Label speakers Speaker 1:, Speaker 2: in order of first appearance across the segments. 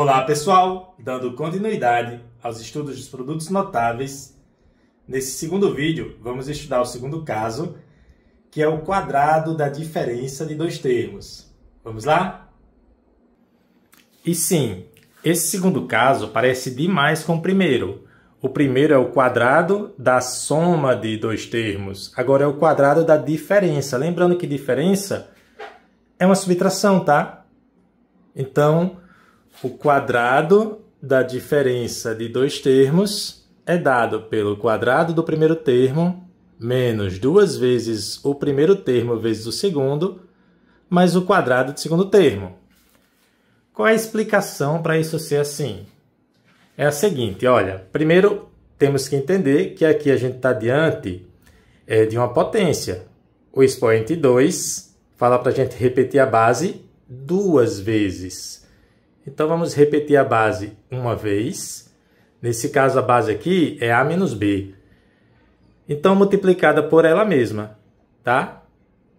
Speaker 1: Olá, pessoal! Dando continuidade aos estudos dos produtos notáveis, nesse segundo vídeo vamos estudar o segundo caso, que é o quadrado da diferença de dois termos. Vamos lá? E sim, esse segundo caso parece demais com o primeiro. O primeiro é o quadrado da soma de dois termos. Agora é o quadrado da diferença. Lembrando que diferença é uma subtração, tá? Então, o quadrado da diferença de dois termos é dado pelo quadrado do primeiro termo menos duas vezes o primeiro termo vezes o segundo, mais o quadrado do segundo termo. Qual é a explicação para isso ser assim? É a seguinte, olha, primeiro temos que entender que aqui a gente está diante é, de uma potência. O expoente 2 fala para a gente repetir a base duas vezes. Então vamos repetir a base uma vez. Nesse caso, a base aqui é A menos B. Então, multiplicada por ela mesma, tá?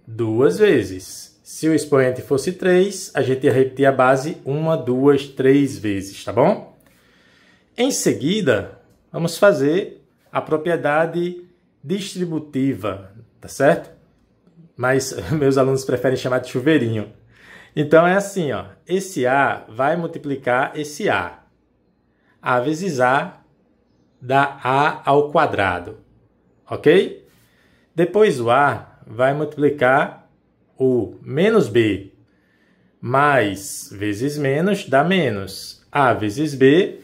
Speaker 1: Duas vezes. Se o expoente fosse 3, a gente ia repetir a base uma, duas, três vezes, tá bom? Em seguida, vamos fazer a propriedade distributiva, tá certo? Mas meus alunos preferem chamar de chuveirinho. Então é assim, ó. Esse A vai multiplicar esse A. A vezes A dá A ao quadrado, ok? Depois o A vai multiplicar o menos B. Mais vezes menos dá menos. A vezes B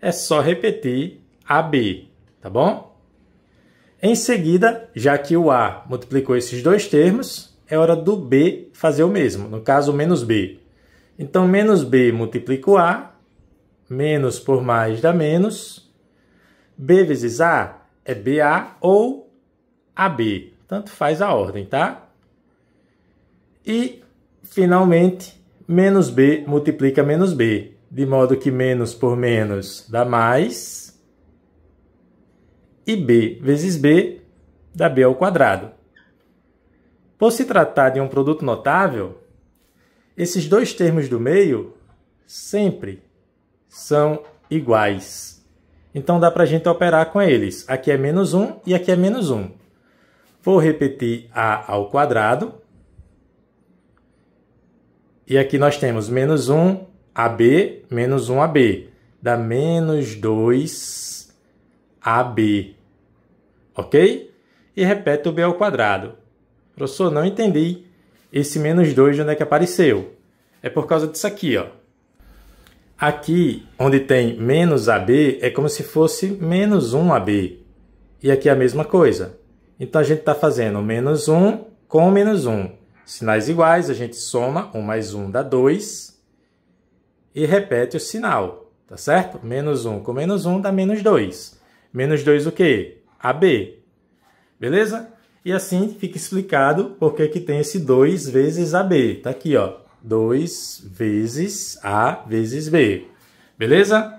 Speaker 1: é só repetir AB, tá bom? Em seguida, já que o A multiplicou esses dois termos, é hora do B fazer o mesmo, no caso, menos B. Então, menos B multiplica o A, menos por mais dá menos. B vezes A é BA ou AB, tanto faz a ordem, tá? E, finalmente, menos B multiplica menos B, de modo que menos por menos dá mais, e B vezes B dá B ao quadrado. Por se tratar de um produto notável, esses dois termos do meio sempre são iguais. Então dá para a gente operar com eles. Aqui é menos 1 e aqui é menos 1. Vou repetir a ao quadrado. E aqui nós temos menos 1 AB menos 1 AB. Dá menos 2 AB. Ok? E repete o B ao quadrado. Professor, não entendi esse menos 2 de onde é que apareceu. É por causa disso aqui, ó. Aqui, onde tem menos AB, é como se fosse menos 1 AB. E aqui é a mesma coisa. Então, a gente está fazendo menos 1 com menos 1. Sinais iguais, a gente soma 1 mais 1 dá 2 e repete o sinal, tá certo? Menos 1 com menos 1 dá menos 2. Menos 2 o quê? AB. Beleza? E assim fica explicado por que tem esse 2 vezes AB. Tá aqui, ó. 2 vezes A vezes B. Beleza?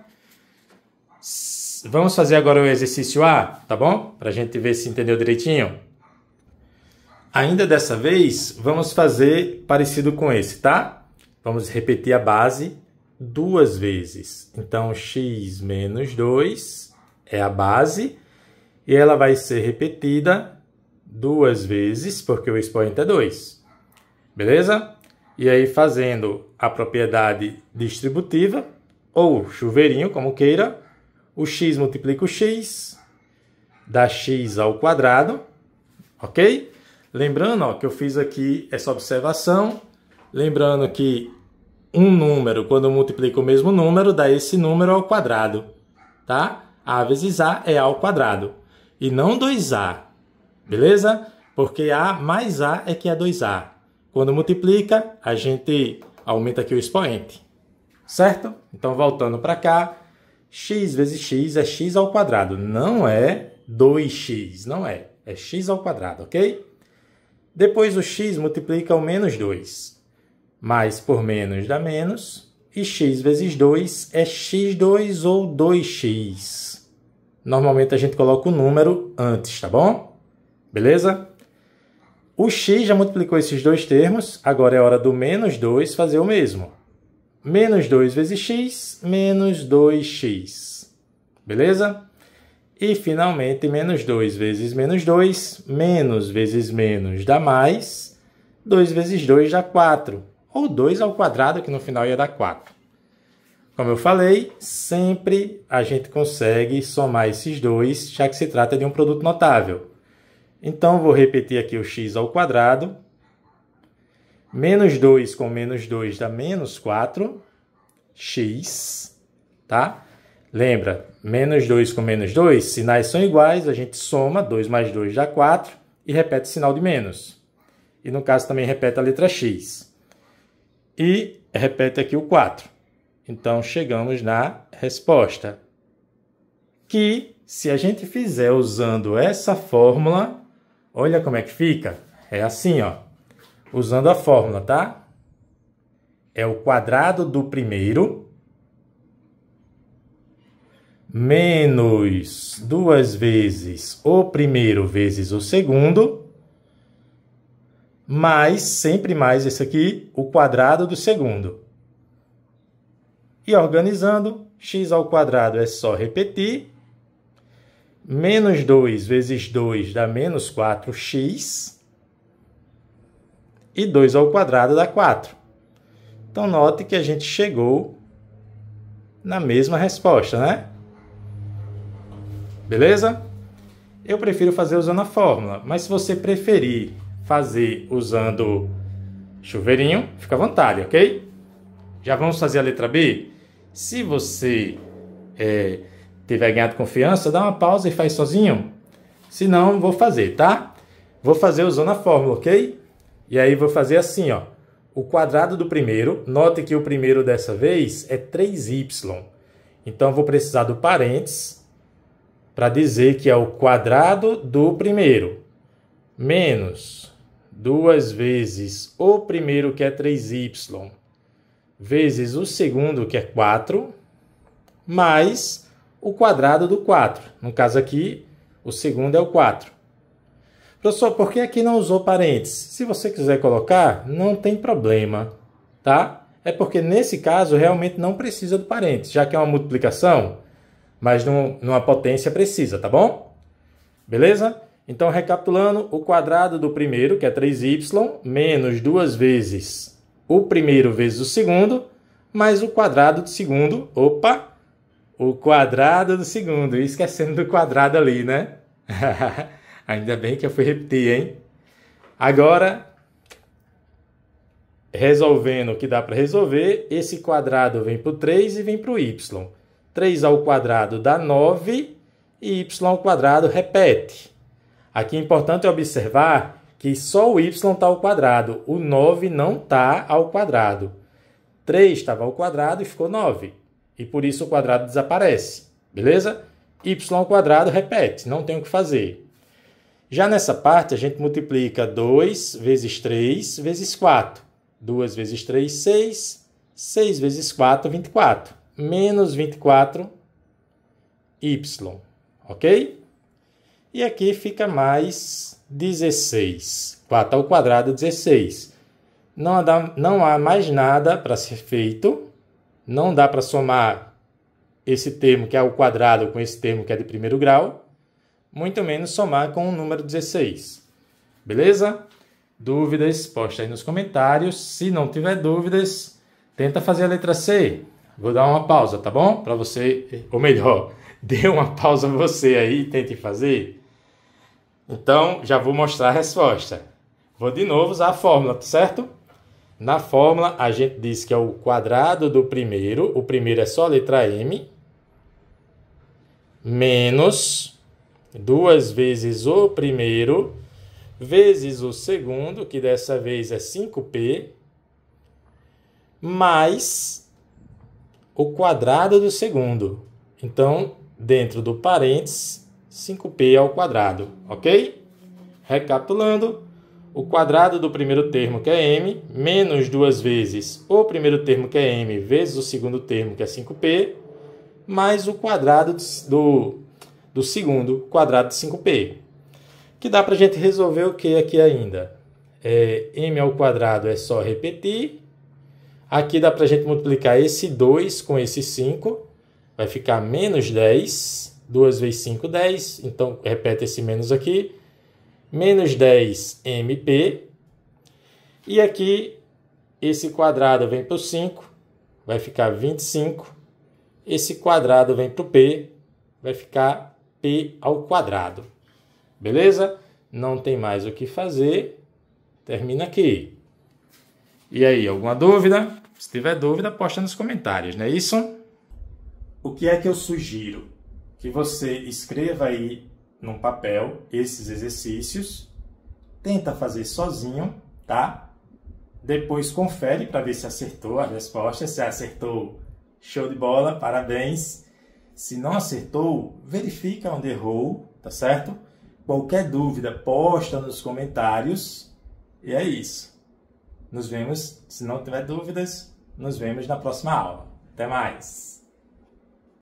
Speaker 1: Vamos fazer agora o exercício A, tá bom? Para a gente ver se entendeu direitinho. Ainda dessa vez, vamos fazer parecido com esse, tá? Vamos repetir a base duas vezes. Então, x menos 2 é a base e ela vai ser repetida duas vezes, porque o expoente é 2. Beleza? E aí, fazendo a propriedade distributiva, ou chuveirinho, como queira, o x multiplica o x, dá x ao quadrado, ok? Lembrando ó, que eu fiz aqui essa observação, lembrando que um número, quando multiplica o mesmo número, dá esse número ao quadrado, tá? A vezes A é A ao quadrado, e não 2A, Beleza? Porque A mais A é que é 2A. Quando multiplica, a gente aumenta aqui o expoente. Certo? Então, voltando para cá, x vezes x é x ao quadrado. Não é 2x, não é. É x ao quadrado, ok? Depois o x multiplica o menos 2. Mais por menos dá menos. E x vezes 2 é x2 ou 2x. Normalmente a gente coloca o número antes, tá bom? Beleza? O x já multiplicou esses dois termos, agora é hora do menos 2 fazer o mesmo. Menos 2 vezes x, menos 2x. Beleza? E, finalmente, menos 2 vezes menos 2, menos vezes menos dá mais, 2 vezes 2 dá 4, ou 2 ao quadrado, que no final ia dar 4. Como eu falei, sempre a gente consegue somar esses dois, já que se trata de um produto notável. Então, vou repetir aqui o x ao quadrado. Menos 2 com menos 2 dá menos 4. x, tá? Lembra, menos 2 com menos 2, sinais são iguais, a gente soma, 2 mais 2 dá 4, e repete o sinal de menos. E, no caso, também repete a letra x. E repete aqui o 4. Então, chegamos na resposta. Que, se a gente fizer usando essa fórmula, Olha como é que fica. É assim, ó. Usando a fórmula, tá? É o quadrado do primeiro menos duas vezes o primeiro vezes o segundo, mais, sempre mais esse aqui, o quadrado do segundo. E organizando, x ao quadrado é só repetir, Menos 2 vezes 2 dá menos 4x. E 2 ao quadrado dá 4. Então, note que a gente chegou na mesma resposta, né? Beleza? Eu prefiro fazer usando a fórmula, mas se você preferir fazer usando chuveirinho, fica à vontade, ok? Já vamos fazer a letra B? Se você é, tiver ganhado confiança, dá uma pausa e faz sozinho. Se não, vou fazer, tá? Vou fazer usando a fórmula, ok? E aí vou fazer assim, ó. O quadrado do primeiro, note que o primeiro dessa vez é 3y. Então, vou precisar do parênteses para dizer que é o quadrado do primeiro menos duas vezes o primeiro, que é 3y, vezes o segundo, que é 4, mais o quadrado do 4. No caso aqui, o segundo é o 4. Professor, por que aqui não usou parênteses? Se você quiser colocar, não tem problema, tá? É porque nesse caso realmente não precisa do parênteses, já que é uma multiplicação, mas num, numa potência precisa, tá bom? Beleza? Então, recapitulando, o quadrado do primeiro, que é 3y, menos duas vezes o primeiro vezes o segundo, mais o quadrado do segundo, opa, o quadrado do segundo, esquecendo do quadrado ali, né? Ainda bem que eu fui repetir, hein? Agora, resolvendo o que dá para resolver, esse quadrado vem para o 3 e vem para o y. 3 ao quadrado dá 9 e y ao quadrado repete. Aqui é importante observar que só o y está ao quadrado, o 9 não está ao quadrado. 3 estava ao quadrado e ficou 9 e por isso o quadrado desaparece, beleza? y ao quadrado repete, não tem o que fazer. Já nessa parte, a gente multiplica 2 vezes 3 vezes 4. 2 vezes 3, 6. 6 vezes 4, 24. Menos 24, y, ok? E aqui fica mais 16. 4 ao quadrado, 16. Não há, não há mais nada para ser feito, não dá para somar esse termo que é ao quadrado com esse termo que é de primeiro grau, muito menos somar com o número 16. Beleza? Dúvidas? Posta aí nos comentários. Se não tiver dúvidas, tenta fazer a letra C. Vou dar uma pausa, tá bom? Para você, ou melhor, dê uma pausa você aí e tente fazer. Então, já vou mostrar a resposta. Vou de novo usar a fórmula, tá certo? Na fórmula, a gente diz que é o quadrado do primeiro, o primeiro é só a letra m, menos duas vezes o primeiro, vezes o segundo, que dessa vez é 5p, mais o quadrado do segundo. Então, dentro do parênteses, 5p ao quadrado, ok? Recapitulando, o quadrado do primeiro termo, que é m, menos duas vezes o primeiro termo, que é m, vezes o segundo termo, que é 5p, mais o quadrado do, do segundo quadrado de 5p. Que dá para a gente resolver o que aqui ainda? É, m ao quadrado é só repetir. Aqui dá para a gente multiplicar esse 2 com esse 5, vai ficar menos 10. 2 vezes 5, 10. Então, repete esse menos aqui menos 10 MP. E aqui, esse quadrado vem para o 5, vai ficar 25. Esse quadrado vem para o P, vai ficar P ao quadrado. Beleza? Não tem mais o que fazer. Termina aqui. E aí, alguma dúvida? Se tiver dúvida, posta nos comentários, não é isso? O que é que eu sugiro? Que você escreva aí num papel esses exercícios, tenta fazer sozinho, tá? Depois confere para ver se acertou a resposta. Se acertou, show de bola, parabéns. Se não acertou, verifica onde errou, tá certo? Qualquer dúvida, posta nos comentários. E é isso. Nos vemos, se não tiver dúvidas, nos vemos na próxima aula. Até mais!